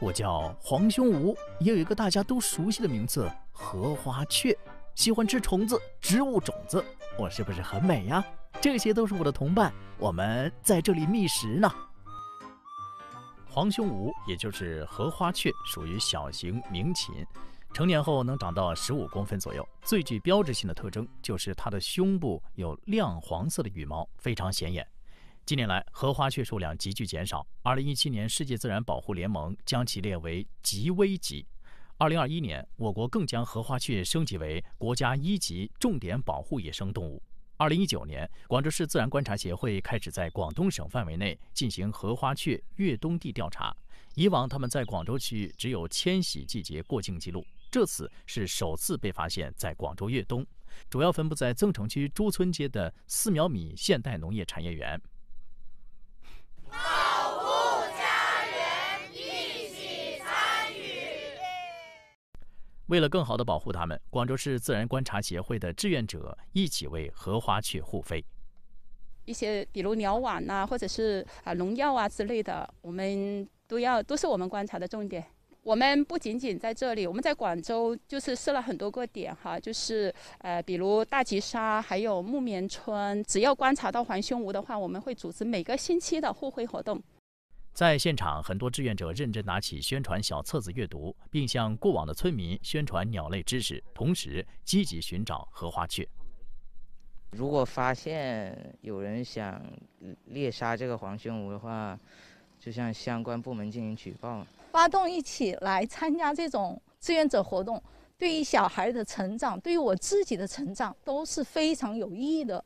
我叫黄胸吴，也有一个大家都熟悉的名字——荷花雀，喜欢吃虫子、植物种子。我是不是很美呀？这些都是我的同伴，我们在这里觅食呢。黄胸吴，也就是荷花雀，属于小型鸣禽，成年后能长到十五公分左右。最具标志性的特征就是它的胸部有亮黄色的羽毛，非常显眼。近年来，荷花雀数量急剧减少。二零一七年，世界自然保护联盟将其列为极危级。二零二一年，我国更将荷花雀升级为国家一级重点保护野生动物。二零一九年，广州市自然观察协会开始在广东省范围内进行荷花雀越冬地调查。以往，他们在广州区域只有迁徙季节过境记录，这次是首次被发现在广州越冬，主要分布在增城区朱村街的四秒米现代农业产业园。为了更好地保护它们，广州市自然观察协会的志愿者一起为荷花雀护飞。一些比如鸟网啊，或者是啊农药啊之类的，我们都要都是我们观察的重点。我们不仅仅在这里，我们在广州就是设了很多个点哈，就是呃比如大吉沙，还有木棉村，只要观察到黄胸乌的话，我们会组织每个星期的护惠活动。在现场，很多志愿者认真拿起宣传小册子阅读，并向过往的村民宣传鸟类知识，同时积极寻找荷花雀。如果发现有人想猎杀这个黄胸鹀的话，就向相关部门进行举报。发动一起来参加这种志愿者活动，对于小孩的成长，对于我自己的成长都是非常有意义的。